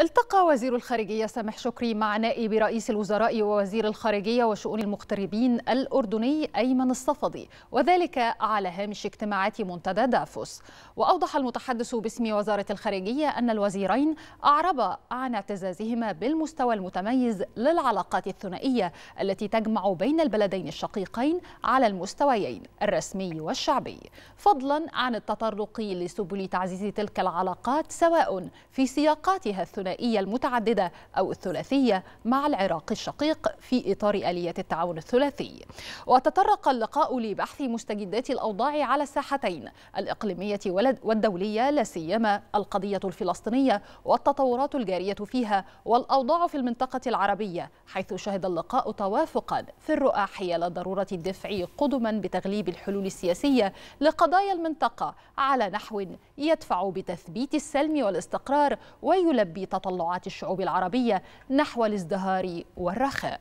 التقى وزير الخارجية سامح شكري مع نائب رئيس الوزراء ووزير الخارجية وشؤون المغتربين الأردني أيمن الصفدي وذلك على هامش اجتماعات منتدى دافوس وأوضح المتحدث باسم وزارة الخارجية أن الوزيرين أعربا عن اعتزازهما بالمستوى المتميز للعلاقات الثنائية التي تجمع بين البلدين الشقيقين على المستويين الرسمي والشعبي فضلا عن التطرق لسبل تعزيز تلك العلاقات سواء في سياقاتها الثنائية الثنائية المتعددة أو الثلاثية مع العراق الشقيق في إطار آلية التعاون الثلاثي وتطرق اللقاء لبحث مستجدات الأوضاع على الساحتين الإقليمية والدولية لا سيما القضية الفلسطينية والتطورات الجارية فيها والأوضاع في المنطقة العربية حيث شهد اللقاء توافقا في الرؤى حيال ضرورة الدفع قدما بتغليب الحلول السياسية لقضايا المنطقة على نحو يدفع بتثبيت السلم والاستقرار ويلبي تطلبات تطلعات الشعوب العربية نحو الازدهار والرخاء